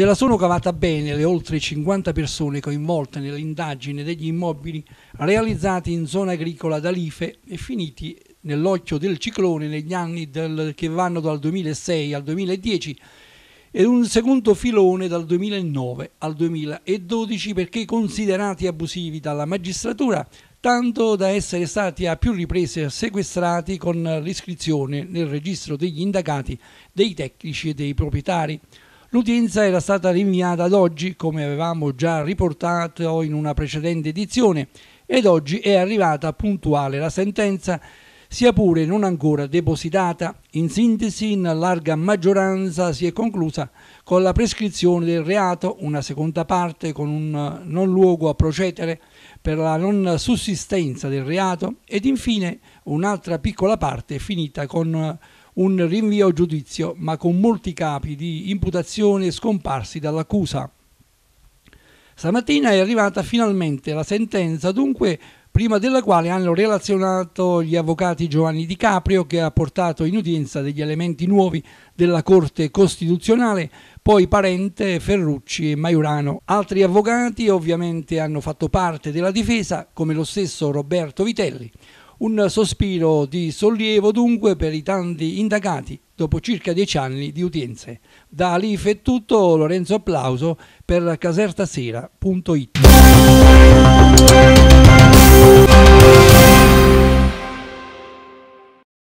Se la sono cavata bene le oltre 50 persone coinvolte nell'indagine degli immobili realizzati in zona agricola d'Alife e finiti nell'occhio del ciclone negli anni del, che vanno dal 2006 al 2010 e un secondo filone dal 2009 al 2012 perché considerati abusivi dalla magistratura tanto da essere stati a più riprese sequestrati con l'iscrizione nel registro degli indagati dei tecnici e dei proprietari. L'udienza era stata rinviata ad oggi, come avevamo già riportato in una precedente edizione, ed oggi è arrivata puntuale la sentenza, sia pure non ancora depositata. In sintesi, in larga maggioranza si è conclusa con la prescrizione del reato, una seconda parte con un eh, non luogo a procedere per la non sussistenza del reato ed infine un'altra piccola parte finita con eh, un rinvio a giudizio, ma con molti capi di imputazione scomparsi dall'accusa. Stamattina è arrivata finalmente la sentenza, dunque prima della quale hanno relazionato gli avvocati Giovanni Di Caprio che ha portato in udienza degli elementi nuovi della Corte Costituzionale, poi Parente, Ferrucci e Maiurano. Altri avvocati ovviamente hanno fatto parte della difesa, come lo stesso Roberto Vitelli. Un sospiro di sollievo dunque per i tanti indagati dopo circa dieci anni di udienze. Da Alif è tutto, Lorenzo Applauso per casertasera.it.